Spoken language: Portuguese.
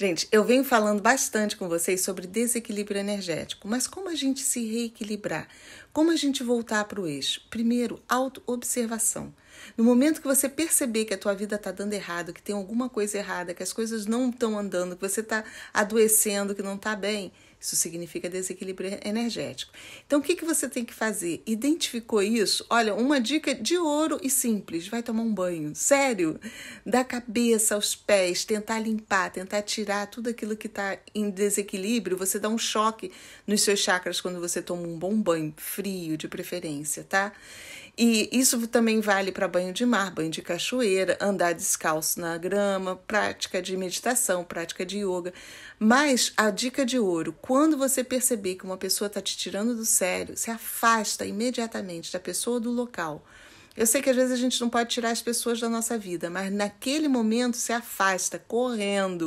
Gente, eu venho falando bastante com vocês sobre desequilíbrio energético, mas como a gente se reequilibrar? Como a gente voltar para o eixo? Primeiro, autoobservação. No momento que você perceber que a tua vida está dando errado, que tem alguma coisa errada, que as coisas não estão andando, que você está adoecendo, que não está bem, isso significa desequilíbrio energético. Então, o que, que você tem que fazer? Identificou isso? Olha, uma dica de ouro e simples: vai tomar um banho. Sério? Da cabeça aos pés, tentar limpar, tentar tirar tudo aquilo que está em desequilíbrio. Você dá um choque nos seus chakras quando você toma um bom banho, frio de preferência, tá? E isso também vale para banho de mar, banho de cachoeira, andar descalço na grama, prática de meditação, prática de yoga. Mas a dica de ouro, quando você perceber que uma pessoa está te tirando do sério, se afasta imediatamente da pessoa ou do local. Eu sei que às vezes a gente não pode tirar as pessoas da nossa vida, mas naquele momento se afasta correndo.